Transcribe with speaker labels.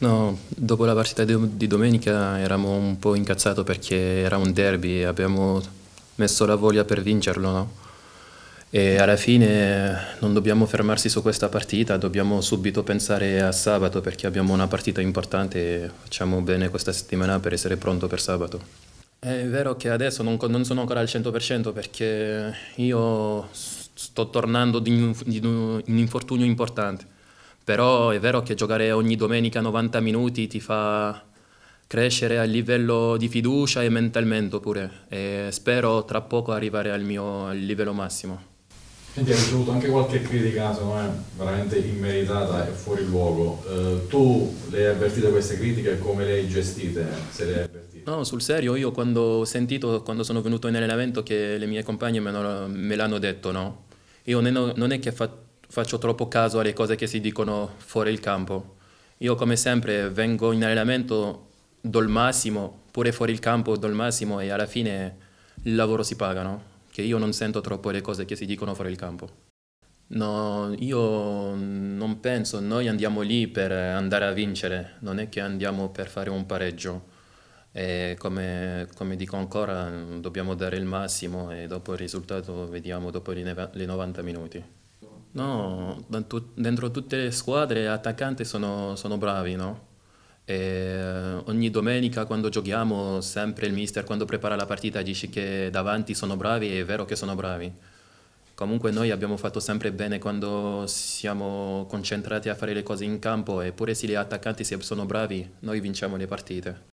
Speaker 1: No, dopo la partita di domenica eravamo un po' incazzati perché era un derby, abbiamo messo la voglia per vincerlo, no? E alla fine non dobbiamo fermarsi su questa partita, dobbiamo subito pensare a sabato perché abbiamo una partita importante e facciamo bene questa settimana per essere pronto per sabato. È vero che adesso non, non sono ancora al 100% perché io sto tornando di un, di un infortunio importante però è vero che giocare ogni domenica 90 minuti ti fa crescere a livello di fiducia e mentalmente pure e spero tra poco arrivare al mio livello massimo.
Speaker 2: Senti, hai ricevuto anche qualche critica, secondo me, veramente immeritata e fuori luogo. Eh, tu le hai avvertite queste critiche e come le hai gestite? Se le hai
Speaker 1: avvertite? No, sul serio, io quando ho sentito, quando sono venuto in allenamento, che le mie compagne me, l'hanno detto, no? Io non è che ho fatto faccio troppo caso alle cose che si dicono fuori il campo. Io come sempre vengo in allenamento do il massimo, pure fuori il campo do il massimo e alla fine il lavoro si paga, no? Che io non sento troppo le cose che si dicono fuori il campo. No, io non penso, noi andiamo lì per andare a vincere, non è che andiamo per fare un pareggio. E come, come dico ancora, dobbiamo dare il massimo e dopo il risultato vediamo dopo le 90 minuti. No, dentro tutte le squadre attaccanti sono, sono bravi, no? E ogni domenica quando giochiamo, sempre il mister quando prepara la partita dice che davanti sono bravi e è vero che sono bravi. Comunque noi abbiamo fatto sempre bene quando siamo concentrati a fare le cose in campo eppure se gli attaccanti sono bravi noi vinciamo le partite.